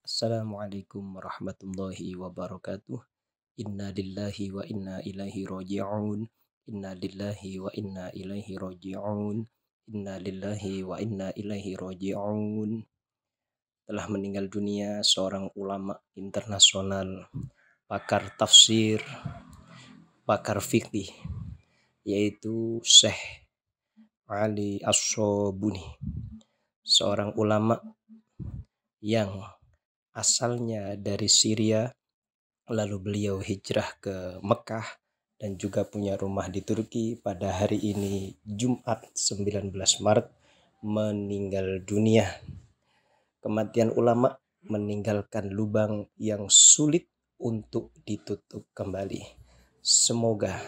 Assalamualaikum warahmatullahi wabarakatuh. Inna lillahi wa inna ilaihi raji'un. Inna lillahi wa inna ilaihi raji'un. Inna lillahi wa inna ilaihi raji'un telah meninggal dunia seorang ulama internasional, pakar tafsir, pakar fikih, yaitu Syekh Ali As-Sobuni, seorang ulama yang asalnya dari Syria, lalu beliau hijrah ke Mekah dan juga punya rumah di Turki pada hari ini Jumat 19 Maret meninggal dunia kematian ulama meninggalkan lubang yang sulit untuk ditutup kembali. Semoga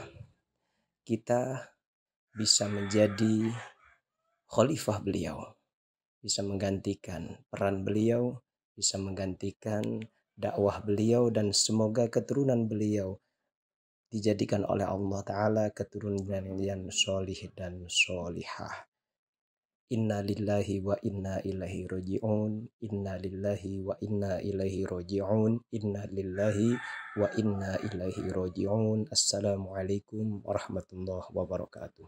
kita bisa menjadi khalifah beliau, bisa menggantikan peran beliau, bisa menggantikan dakwah beliau dan semoga keturunan beliau dijadikan oleh Allah Ta'ala keturunan yang solih dan solihah. Inna lillahi wa inna ilaihi roji'un Inna lillahi wa inna ilaihi roji'un Inna lillahi wa inna ilaihi roji'un Assalamualaikum warahmatullahi wabarakatuh